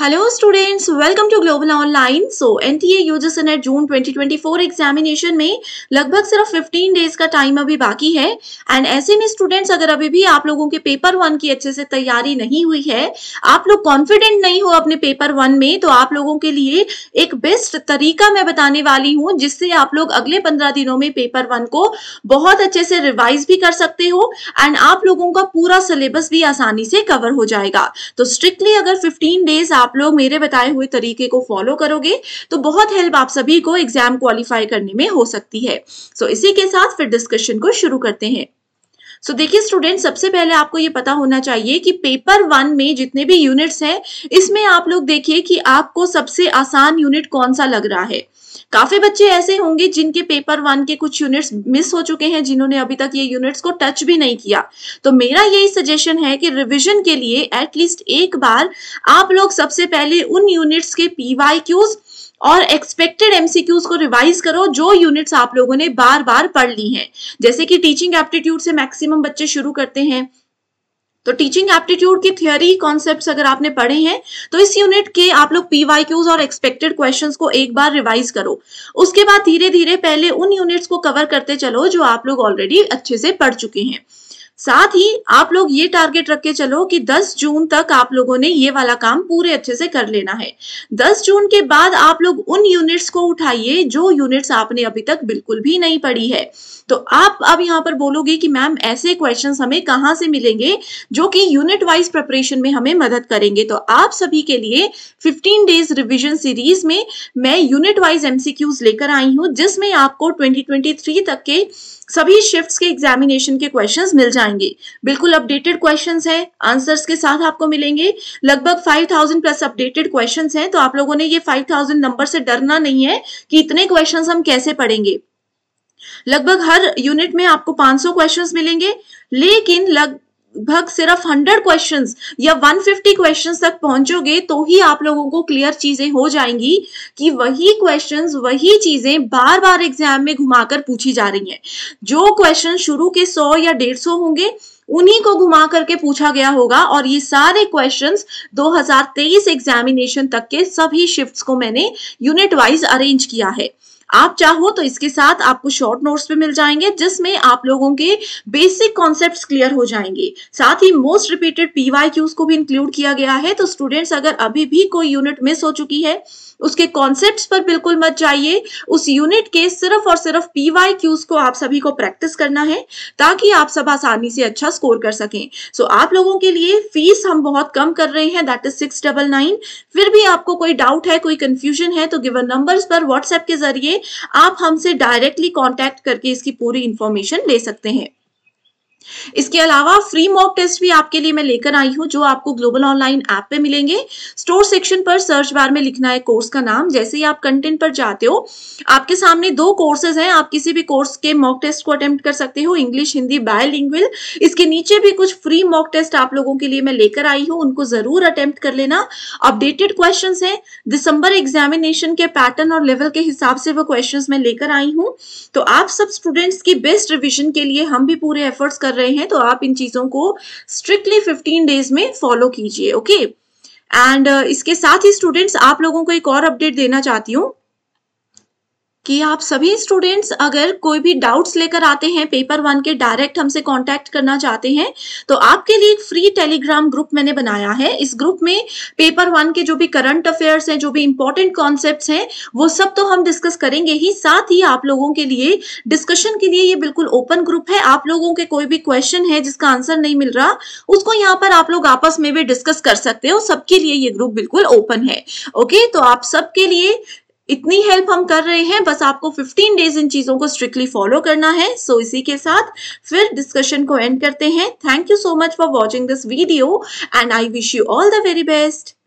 hello students welcome to global online so N T UGC NET June 2024 examination में लगभग सिर्फ 15 days का time अभी बाकी है एंड ऐसे में स्टूडेंट्स अगर अभी भी आप लोगों के पेपर वन की अच्छे से तैयारी नहीं हुई है आप लोग कॉन्फिडेंट नहीं हो अपने पेपर वन में तो आप लोगों के लिए एक बेस्ट तरीका मैं बताने वाली हूँ जिससे आप लोग अगले पंद्रह दिनों में पेपर वन को बहुत अच्छे से रिवाइज भी कर सकते हो एंड आप लोगों का पूरा सिलेबस भी आसानी से कवर हो जाएगा तो स्ट्रिक्टली अगर फिफ्टीन डेज आप आप लोग मेरे बताए हुए तरीके को फॉलो करोगे तो बहुत हेल्प आप सभी को एग्जाम क्वालिफाई करने में हो सकती है सो so, इसी के साथ फिर डिस्कशन को शुरू करते हैं सो देखिए स्टूडेंट सबसे पहले आपको ये पता होना चाहिए कि पेपर वन में जितने भी यूनिट्स हैं इसमें आप लोग देखिए कि आपको सबसे आसान यूनिट कौन सा लग रहा है काफी बच्चे ऐसे होंगे जिनके पेपर वन के कुछ यूनिट्स मिस हो चुके हैं जिन्होंने अभी तक ये यूनिट्स को टच भी नहीं किया तो मेरा यही सजेशन है कि रिवीजन के लिए एटलीस्ट एक बार आप लोग सबसे पहले उन यूनिट्स के पीवाई क्यूज़ और एक्सपेक्टेड एमसीक्यूज को रिवाइज करो जो यूनिट्स आप लोगों ने बार बार पढ़ ली हैं जैसे कि टीचिंग एप्टीट्यूड से मैक्सिमम बच्चे शुरू करते हैं तो टीचिंग एप्टीट्यूड की थियोरी कॉन्सेप्ट्स अगर आपने पढ़े हैं तो इस यूनिट के आप लोग पीवाईक्यूज और एक्सपेक्टेड क्वेश्चंस को एक बार रिवाइज करो उसके बाद धीरे धीरे पहले उन यूनिट्स को कवर करते चलो जो आप लोग ऑलरेडी अच्छे से पढ़ चुके हैं साथ ही आप लोग ये टारगेट रख के चलो कि 10 जून तक आप लोगों ने ये वाला काम पूरे अच्छे से कर लेना है 10 जून के बाद आप लोग उन यूनिट्स को उठाइए जो यूनिट्स आपने अभी तक बिल्कुल भी नहीं पढ़ी है तो आप अब यहाँ पर बोलोगे कि मैम ऐसे क्वेश्चन हमें कहाँ से मिलेंगे जो कि यूनिट वाइज प्रिपरेशन में हमें मदद करेंगे तो आप सभी के लिए फिफ्टीन डेज रिविजन सीरीज में मैं यूनिट वाइज एमसीक्यूज लेकर आई हूँ जिसमें आपको ट्वेंटी तक के सभी शिफ्ट के एग्जामिनेशन के क्वेश्चन मिल जाएंगे आएंगे बिल्कुल अपडेटेड क्वेश्चन है आंसर्स के साथ आपको मिलेंगे लगभग 5000 प्लस अपडेटेड क्वेश्चन हैं तो आप लोगों ने ये 5000 नंबर से डरना नहीं है कि इतने क्वेश्चंस हम कैसे पढ़ेंगे लगभग हर यूनिट में आपको 500 क्वेश्चंस मिलेंगे लेकिन लग लगभग सिर्फ 100 क्वेश्चंस या 150 क्वेश्चंस तक पहुंचोगे तो ही आप लोगों को क्लियर चीजें हो जाएंगी कि वही क्वेश्चंस वही चीजें बार बार एग्जाम में घुमाकर पूछी जा रही हैं जो क्वेश्चन शुरू के 100 या 150 होंगे उन्हीं को घुमा करके पूछा गया होगा और ये सारे क्वेश्चंस 2023 एग्जामिनेशन तक के सभी शिफ्ट्स को मैंने यूनिट वाइज अरेंज किया है आप चाहो तो इसके साथ आपको शॉर्ट नोट्स भी मिल जाएंगे जिसमें आप लोगों के बेसिक कॉन्सेप्ट क्लियर हो जाएंगे साथ ही मोस्ट रिपीटेड पीवाई क्यूज को भी इंक्लूड किया गया है तो स्टूडेंट्स अगर अभी भी कोई यूनिट मिस हो चुकी है उसके कॉन्सेप्ट्स पर बिल्कुल मत जाइए उस यूनिट के सिर्फ और सिर्फ पीवाई क्यूज को आप सभी को प्रैक्टिस करना है ताकि आप सब आसानी से अच्छा स्कोर कर सकें सो so, आप लोगों के लिए फीस हम बहुत कम कर रहे हैं that is six double nine फिर भी आपको कोई डाउट है कोई कंफ्यूजन है तो गिवन नंबर्स पर व्हाट्सएप के जरिए आप हमसे डायरेक्टली कॉन्टैक्ट करके इसकी पूरी इंफॉर्मेशन ले सकते हैं इसके अलावा फ्री मॉक टेस्ट भी आपके लिए मैं लेकर आई हूँ जो आपको ग्लोबल ऑनलाइन ऐप पे मिलेंगे स्टोर सेक्शन पर सर्च बार में लिखना है कोर्स का नाम जैसे ही आप कंटेंट पर जाते हो आपके सामने दो कोर्सेज हैं आप किसी भी कोर्स के मॉक टेस्ट को अटेम्प्ट कर सकते हो इंग्लिश हिंदी बायोलिंग्वल इसके नीचे भी कुछ फ्री मॉक टेस्ट आप लोगों के लिए मैं लेकर आई हूँ उनको जरूर अटेम्प्ट कर लेना अपडेटेड क्वेश्चन है दिसंबर एग्जामिनेशन के पैटर्न और लेवल के हिसाब से वो क्वेश्चन मैं लेकर आई हूँ तो आप सब स्टूडेंट्स की बेस्ट रिविजन के लिए हम भी पूरे एफर्ट्स कर कर रहे हैं तो आप इन चीज़ों को स्ट्रिक्टली फिफ्टीन डेज में फॉलो कीजिए ओके एंड uh, इसके साथ ही स्टूडेंट्स आप लोगों को एक और अपडेट देना चाहती हूँ कि आप सभी स्टूडेंट्स अगर कोई भी डाउट्स लेकर आते हैं पेपर वन के डायरेक्ट हमसे कांटेक्ट करना चाहते हैं तो आपके लिए एक फ्री टेलीग्राम ग्रुप मैंने बनाया है इस ग्रुप में पेपर वन के जो भी करंट अफेयर्स हैं जो भी इंपॉर्टेंट कॉन्सेप्ट हैं वो सब तो हम डिस्कस करेंगे ही साथ ही आप लोगों के लिए डिस्कशन के लिए ये बिल्कुल ओपन ग्रुप है आप लोगों के कोई भी क्वेश्चन है जिसका आंसर नहीं मिल रहा उसको यहाँ पर आप लोग आपस में भी डिस्कस कर सकते हो सबके लिए ये ग्रुप बिल्कुल ओपन है ओके तो आप सबके लिए इतनी हेल्प हम कर रहे हैं बस आपको 15 डेज इन चीज़ों को स्ट्रिक्टली फॉलो करना है सो so, इसी के साथ फिर डिस्कशन को एंड करते हैं thank you so much for watching this video and I wish you all the very best